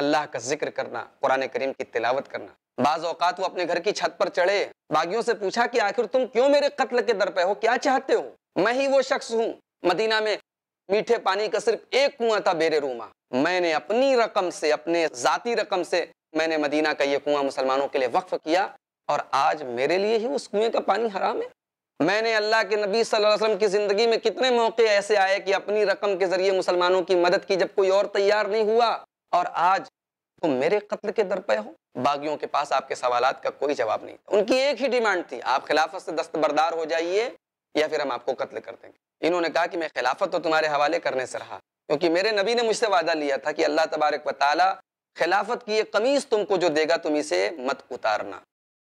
अल्लाह का जिक्र करना कुरान करीम की तिलावत करना बाज औकात वो अपने घर की छत पर चढ़े बागियों से पूछा कि आखिर तुम क्यों मेरे कत्ल के दर पे हो क्या चाहते हो मैं ही वो शख्स हूँ मदीना में मीठे पानी का सिर्फ एक कुआं था बेरे रूमा मैंने अपनी रकम से अपने जाती रकम से मैंने मदीना का ये कुआं मुसलमानों के लिए वक्फ किया और आज मेरे लिए ही उस कुएं का पानी हराम है मैंने अल्लाह के नबी सल्लल्लाहु अलैहि वसल्लम की ज़िंदगी में कितने मौके ऐसे आए कि अपनी रकम के ज़रिए मुसलमानों की मदद की जब कोई और तैयार नहीं हुआ اور آج تم میرے قتل کے در پہ ہو باغیوں کے پاس آپ کے سوالات کا کوئی جواب نہیں تھا ان کی ایک ہی ڈیمانڈ تھی آپ خلافت سے دستبردار ہو جائیے یا پھر ہم آپ کو قتل کر دیں گے انہوں نے کہا کہ میں خلافت تو تمہارے حوالے کرنے سے رہا کیونکہ میرے نبی نے مجھ سے وعدہ لیا تھا کہ اللہ تبارک و تعالی خلافت کی یہ قمیض تم کو جو دے گا تم اسے مت اتارنا